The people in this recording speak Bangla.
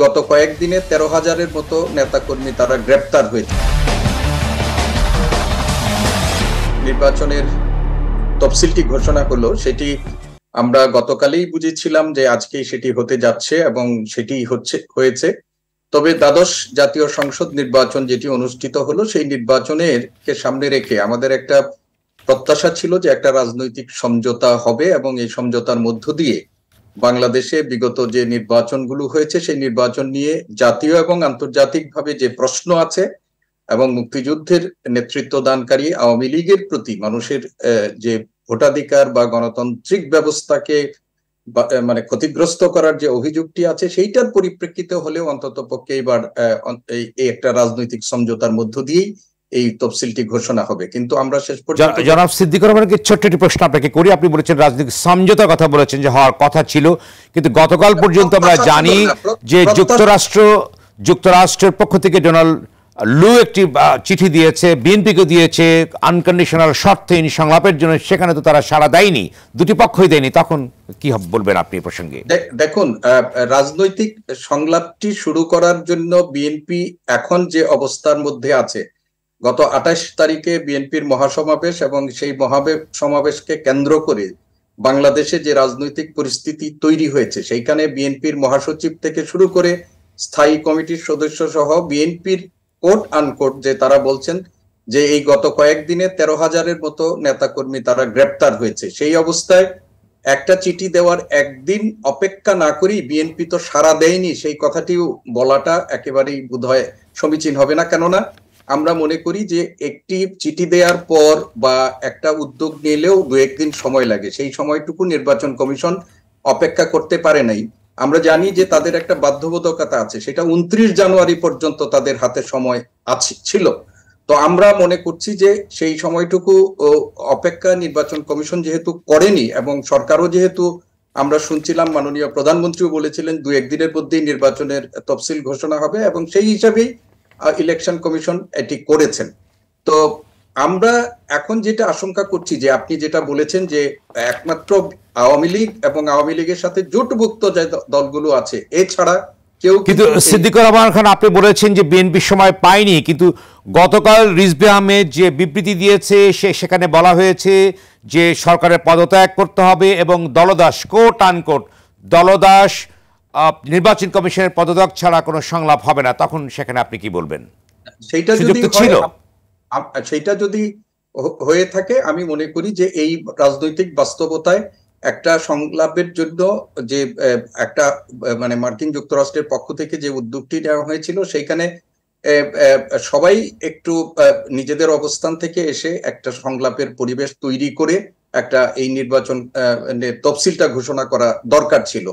গত কয়েকদিনে তেরো হাজারের মতো নেতাকর্মী তারা গ্রেপ্তার হয়েছে নির্বাচনের তফসিলটি ঘোষণা করলো সেটি আমরা গতকালেই বুঝেছিলাম যে আজকেই সেটি হতে যাচ্ছে এবং সেটি হচ্ছে হয়েছে তবে দ্বাদশ জাতীয় সংসদ নির্বাচন যেটি অনুষ্ঠিত হলো সেই নির্বাচনের কে সামনে রেখে আমাদের একটা প্রত্যাশা ছিল যে একটা রাজনৈতিক সমঝোতা হবে এবং এই সমঝোতার মধ্য দিয়ে বাংলাদেশে বিগত যে নির্বাচনগুলো হয়েছে সেই নির্বাচন নিয়ে জাতীয় এবং আন্তর্জাতিকভাবে যে প্রশ্ন আছে এবং মুক্তিযুদ্ধের নেতৃত্ব দানকারী আওয়ামী লীগের প্রতি মানুষের যে ভোটাধিকার বা গণতান্ত্রিক ব্যবস্থাকে মানে ক্ষতিগ্রস্ত করার যে অভিযোগটি আছে সেইটার পরিপ্রেক্ষিতে হলেও অন্তত পক্ষে এইবার এই একটা রাজনৈতিক সমঝোতার মধ্য দিয়েই এই তফসিলটি ঘোষণা হবে কিন্তু আমরা শেষ পর্যন্ত জনাব সিদ্দিকুর রহমানকে ছোট্ট একটি প্রশ্ন আপনাকে করি আপনি বলেছেন রাজনৈতিক সমঝোতার কথা বলেছেন যে হওয়ার কথা ছিল কিন্তু গতকাল পর্যন্ত আমরা জানি যে যুক্তরাষ্ট্র যুক্তরাষ্ট্রের পক্ষ থেকে ডোনাল্ড লু একটি চিঠি দিয়েছে বিএনপিকে দিয়েছে আনকন্ডিশনাল শর্তহীন সংলাপের জন্য সেখানে তো তারা সাড়া দেয়নি দুটি পক্ষই দেয়নি তখন কি বলবেন আপনি প্রসঙ্গে দেখুন রাজনৈতিক সংলাপটি শুরু করার জন্য বিএনপি এখন যে অবস্থার মধ্যে আছে গত আঠাশ তারিখে বিএনপির মহাসমাবেশ এবং সেই সমাবেশকে কেন্দ্র করে বাংলাদেশে যে রাজনৈতিক পরিস্থিতি তৈরি হয়েছে সেইখানে বিএনপির মহাসচিব থেকে শুরু করে স্থায়ী কমিটির সদস্য সহ বিএনপির কোট আনকোট যে তারা বলছেন যে এই গত কয়েকদিনে তেরো হাজারের মতো নেতাকর্মী তারা গ্রেপ্তার হয়েছে সেই অবস্থায় একটা চিঠি দেওয়ার একদিন অপেক্ষা না করেই বিএনপি তো সারা দেয়নি সেই কথাটিও বলাটা একেবারেই বোধ হয় সমীচীন হবে না কেননা আমরা মনে করি যে একটি চিঠি দেওয়ার পর বা একটা উদ্যোগ নিলেও দু একদিন সময় লাগে সেই সময়টুকু নির্বাচন কমিশন অপেক্ষা করতে পারে নাই আমরা জানি যে তাদের একটা বাধ্যবাধকতা আছে সেটা উনত্রিশ জানুয়ারি পর্যন্ত তাদের হাতে সময় আছে ছিল তো আমরা মনে করছি যে সেই সময়টুকু অপেক্ষা নির্বাচন কমিশন যেহেতু করেনি এবং সরকারও যেহেতু আমরা শুনছিলাম মাননীয় প্রধানমন্ত্রীও বলেছিলেন দু একদিনের মধ্যেই নির্বাচনের তফসিল ঘোষণা হবে এবং সেই হিসাবেই ইলেকশন কমিশন এটি করেছেন তো আমরা এখন যেটা আশঙ্কা করছি যে আপনি যেটা বলেছেন যে একমাত্র আওয়ামী লীগ এবং আওয়ামী লীগের সাথে জোটভুক্ত যে দলগুলো আছে এছাড়া কেউ কিন্তু সিদ্দিকুর রহমান খান আপনি বলেছেন যে বিএনপি সময় পায়নি কিন্তু গতকাল রিজবে আহমেদ যে বিবৃতি দিয়েছে সে সেখানে বলা হয়েছে যে সরকারের পদত্যাগ করতে হবে এবং দলদাস কোট আনকোট দলদাস নির্বাচন কমিশনের পদত্যাগ ছাড়া কোনো সংলাপ হবে না তখন সেখানে আপনি কি বলবেন সেটা যদি ছিল সেটা যদি হয়ে থাকে আমি মনে করি যে এই রাজনৈতিক বাস্তবতায় একটা সংলাপের জন্য যে একটা মানে মার্কিন যুক্তরাষ্ট্রের পক্ষ থেকে যে উদ্যোগটি নেওয়া হয়েছিল সেইখানে সবাই একটু নিজেদের অবস্থান থেকে এসে একটা সংলাপের পরিবেশ তৈরি করে একটা এই নির্বাচন তফসিলটা ঘোষণা করা দরকার ছিল